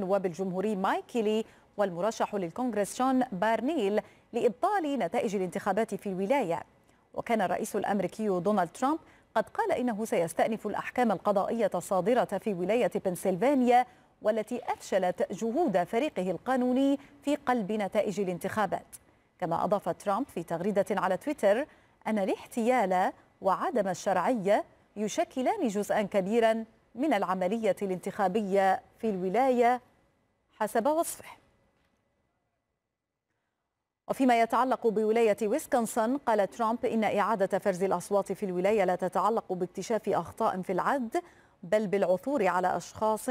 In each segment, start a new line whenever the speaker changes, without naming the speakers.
نواب الجمهوري مايك والمرشح للكونغرس شون بارنيل لإبطال نتائج الانتخابات في الولاية وكان الرئيس الأمريكي دونالد ترامب قد قال إنه سيستأنف الأحكام القضائية الصادرة في ولاية بنسلفانيا والتي أفشلت جهود فريقه القانوني في قلب نتائج الانتخابات كما أضاف ترامب في تغريدة على تويتر أن الاحتيال وعدم الشرعية يشكلان جزءا كبيرا من العملية الانتخابية في الولاية حسب وصفه وفيما يتعلق بولاية ويسكنسن قال ترامب إن إعادة فرز الأصوات في الولاية لا تتعلق باكتشاف أخطاء في العد بل بالعثور على أشخاص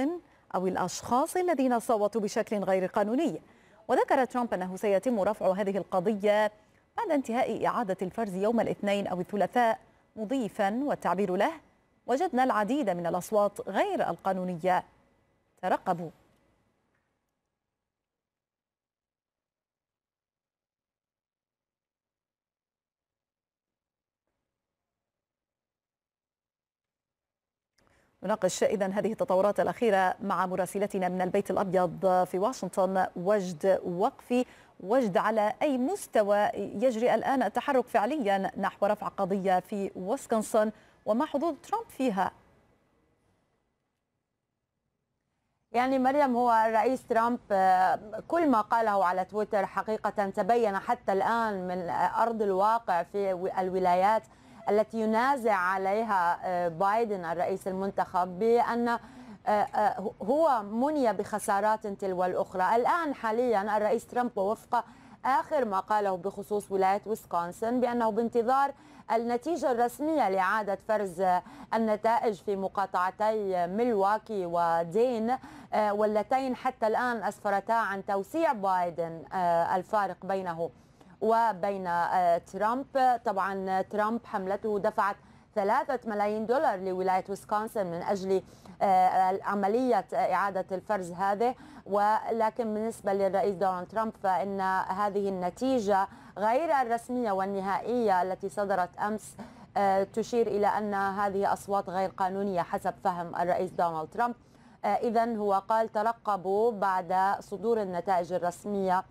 أو الأشخاص الذين صوتوا بشكل غير قانوني وذكر ترامب أنه سيتم رفع هذه القضية بعد انتهاء إعادة الفرز يوم الاثنين أو الثلاثاء مضيفا والتعبير له وجدنا العديد من الأصوات غير القانونية ترقبوا نناقش اذا هذه التطورات الاخيره مع مراسلتنا من البيت الابيض في واشنطن وجد وقفي وجد على اي مستوى يجري الان التحرك فعليا نحو رفع قضيه في وسكنسون وما حظوظ
ترامب فيها يعني مريم هو الرئيس ترامب آه، كل ما قاله على تويتر حقيقة تبين حتى الآن من أرض الواقع في الولايات التي ينازع عليها آه، بايدن الرئيس المنتخب بأن آه، هو مني بخسارات تلو الأخرى الآن حاليا الرئيس ترامب وفقه آخر ما قاله بخصوص ولاية ويسكونسن بأنه بانتظار النتيجة الرسمية لإعادة فرز النتائج في مقاطعتي ملواكي ودين آه، واللتين حتى الآن أسفرتا عن توسيع بايدن آه، الفارق بينه وبين آه، ترامب طبعا ترامب حملته دفعت 3 ملايين دولار لولاية ويسكونسن من أجل آه، عملية آه، إعادة الفرز هذه ولكن بالنسبة للرئيس دونالد ترامب فإن هذه النتيجة غير الرسمية والنهائية التي صدرت أمس آه، تشير إلى أن هذه أصوات غير قانونية حسب فهم الرئيس دونالد ترامب إذا هو قال ترقبوا بعد صدور النتائج الرسمية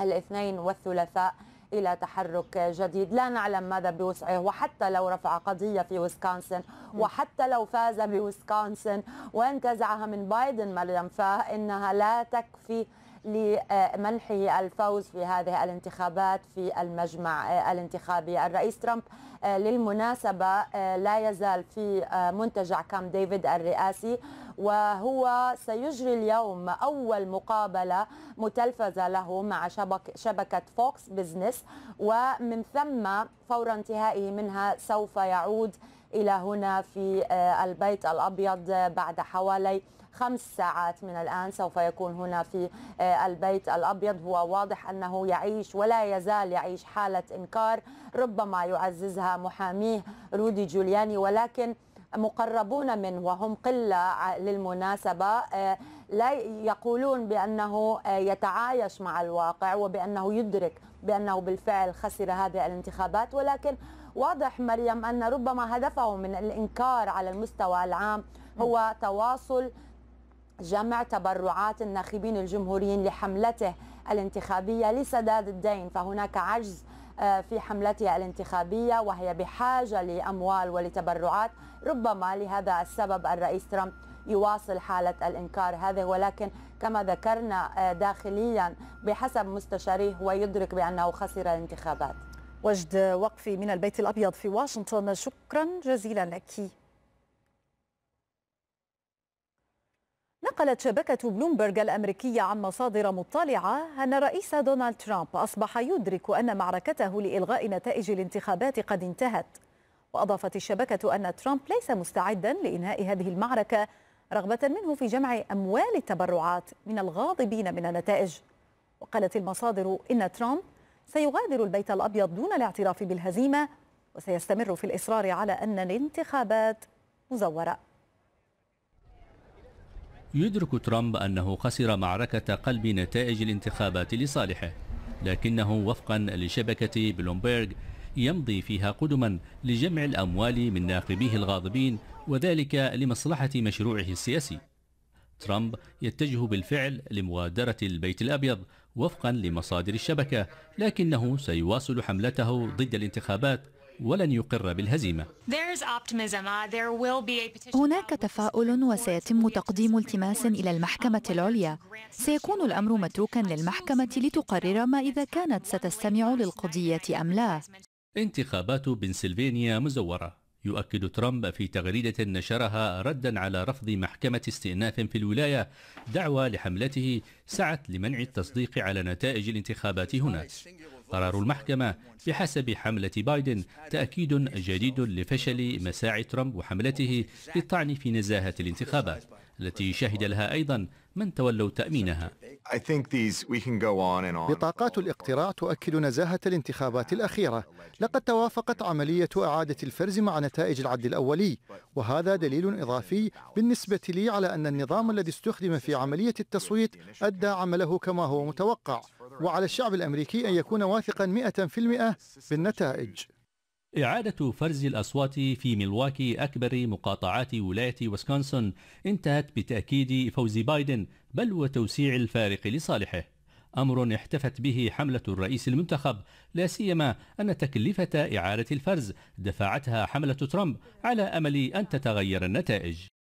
الاثنين والثلاثاء إلى تحرك جديد لا نعلم ماذا بوسعه وحتى لو رفع قضية في ويسكونسن وحتى لو فاز بويسكونسن وانتزعها من بايدن مريم فإنها لا تكفي لمنح الفوز في هذه الانتخابات في المجمع آه، الانتخابي الرئيس ترامب آه، للمناسبة آه، لا يزال في منتجع كام ديفيد الرئاسي وهو سيجري اليوم أول مقابلة متلفزة له مع شبك شبكة فوكس بزنس ومن ثم فور انتهائه منها سوف يعود إلى هنا في آه، البيت الأبيض بعد حوالي خمس ساعات من الآن سوف يكون هنا في آه، البيت الأبيض هو واضح أنه يعيش ولا يزال يعيش حالة إنكار ربما يعززها محاميه رودي جولياني ولكن مقربون منه وهم قلة للمناسبة آه، لا يقولون بأنه يتعايش مع الواقع وبأنه يدرك بأنه بالفعل خسر هذه الانتخابات ولكن واضح مريم أن ربما هدفه من الإنكار على المستوى العام هو تواصل جمع تبرعات الناخبين الجمهوريين لحملته الانتخابية لسداد الدين فهناك عجز آه، في حملتها الانتخابية وهي بحاجة لأموال ولتبرعات ربما لهذا السبب الرئيس ترامب يواصل حالة الإنكار هذه ولكن كما ذكرنا آه، داخليا بحسب مستشاريه ويدرك بأنه خسر الانتخابات وجد وقفي من البيت الأبيض في واشنطن شكرا جزيلا لك
نقلت شبكة بلومبرغ الأمريكية عن مصادر مطلعة أن الرئيس دونالد ترامب أصبح يدرك أن معركته لإلغاء نتائج الانتخابات قد انتهت وأضافت الشبكة أن ترامب ليس مستعدا لإنهاء هذه المعركة رغبة منه في جمع أموال التبرعات من الغاضبين من النتائج وقالت المصادر إن ترامب سيغادر البيت الأبيض دون الاعتراف بالهزيمة وسيستمر في الإصرار على أن الانتخابات مزورة
يدرك ترامب أنه خسر معركة قلب نتائج الانتخابات لصالحه لكنه وفقا لشبكة بلومبيرغ يمضي فيها قدما لجمع الأموال من ناخبيه الغاضبين وذلك لمصلحة مشروعه السياسي ترامب يتجه بالفعل لمغادرة البيت الأبيض وفقا لمصادر الشبكة لكنه سيواصل حملته ضد الانتخابات ولن يقر بالهزيمة
ah,
هناك تفاؤل وسيتم تقديم التماس إلى المحكمة العليا سيكون الأمر متروكا للمحكمة لتقرر ما إذا كانت ستستمع للقضية أم لا
انتخابات بنسلفانيا مزورة يؤكد ترامب في تغريدة نشرها ردا على رفض محكمة استئناف في الولاية دعوى لحملته سعت لمنع التصديق على نتائج الانتخابات هناك قرار المحكمة بحسب حملة بايدن تأكيد جديد لفشل مساعي ترامب وحملته للطعن في نزاهة الانتخابات التي شهد لها أيضا من تولوا تأمينها
بطاقات الاقتراع تؤكد نزاهة الانتخابات الأخيرة لقد توافقت عملية إعادة الفرز مع نتائج العد الأولي وهذا دليل إضافي بالنسبة لي على أن النظام الذي استخدم في عملية التصويت أدى عمله كما هو متوقع وعلى الشعب الأمريكي أن يكون واثقا 100% بالنتائج
إعادة فرز الأصوات في ملواكي أكبر مقاطعات ولاية ويسكونسون انتهت بتأكيد فوز بايدن بل وتوسيع الفارق لصالحه أمر احتفت به حملة الرئيس المنتخب لا سيما أن تكلفة إعادة الفرز دفعتها حملة ترامب على أمل أن تتغير النتائج